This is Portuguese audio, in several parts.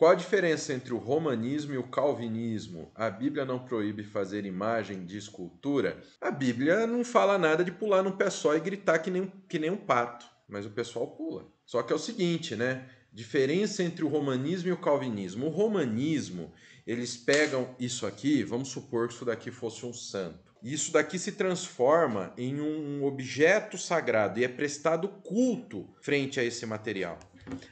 Qual a diferença entre o romanismo e o calvinismo? A Bíblia não proíbe fazer imagem de escultura? A Bíblia não fala nada de pular num pé só e gritar que nem, que nem um pato, mas o pessoal pula. Só que é o seguinte, né? Diferença entre o romanismo e o calvinismo. O romanismo, eles pegam isso aqui, vamos supor que isso daqui fosse um santo. E isso daqui se transforma em um objeto sagrado e é prestado culto frente a esse material.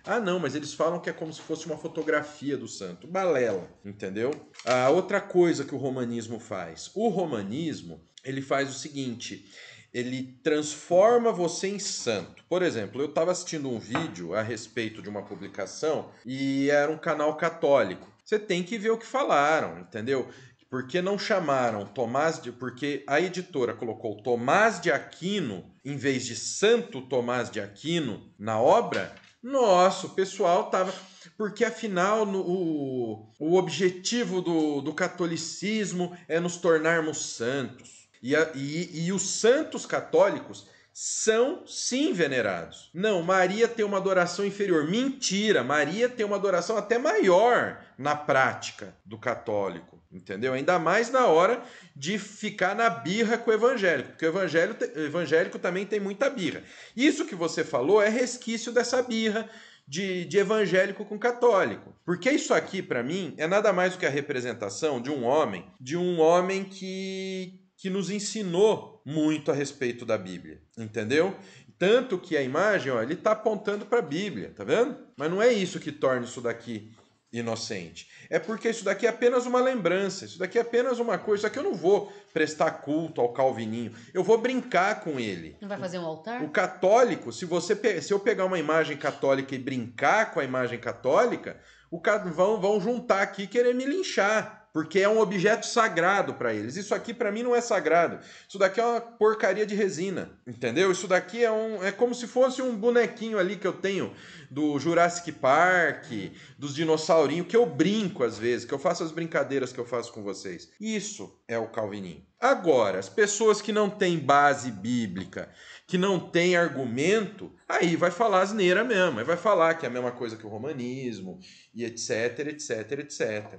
Ah, não, mas eles falam que é como se fosse uma fotografia do santo. Balela, entendeu? A ah, outra coisa que o romanismo faz. O romanismo, ele faz o seguinte, ele transforma você em santo. Por exemplo, eu estava assistindo um vídeo a respeito de uma publicação e era um canal católico. Você tem que ver o que falaram, entendeu? Por que não chamaram Tomás de. Porque a editora colocou Tomás de Aquino, em vez de Santo Tomás de Aquino, na obra, nossa, o pessoal tava. Porque afinal, no, o, o objetivo do, do catolicismo é nos tornarmos santos. E, a, e, e os santos católicos são sim venerados. Não, Maria tem uma adoração inferior. Mentira, Maria tem uma adoração até maior na prática do católico, entendeu? Ainda mais na hora de ficar na birra com o evangélico, porque o evangélico também tem muita birra. Isso que você falou é resquício dessa birra. De, de evangélico com católico. Porque isso aqui, para mim, é nada mais do que a representação de um homem, de um homem que, que nos ensinou muito a respeito da Bíblia, entendeu? Tanto que a imagem, ó, ele está apontando para a Bíblia, tá vendo? Mas não é isso que torna isso daqui inocente. É porque isso daqui é apenas uma lembrança, isso daqui é apenas uma coisa. Isso daqui eu não vou prestar culto ao Calvininho, eu vou brincar com ele. Não vai fazer um altar? O católico, se você se eu pegar uma imagem católica e brincar com a imagem católica, o vão vão juntar aqui e querer me linchar porque é um objeto sagrado para eles. Isso aqui para mim não é sagrado. Isso daqui é uma porcaria de resina, entendeu? Isso daqui é um é como se fosse um bonequinho ali que eu tenho do Jurassic Park, dos dinossaurinhos que eu brinco às vezes, que eu faço as brincadeiras que eu faço com vocês. Isso é o calvinismo. Agora, as pessoas que não têm base bíblica, que não têm argumento, aí vai falar asneira mesmo, aí vai falar que é a mesma coisa que o romanismo e etc, etc, etc.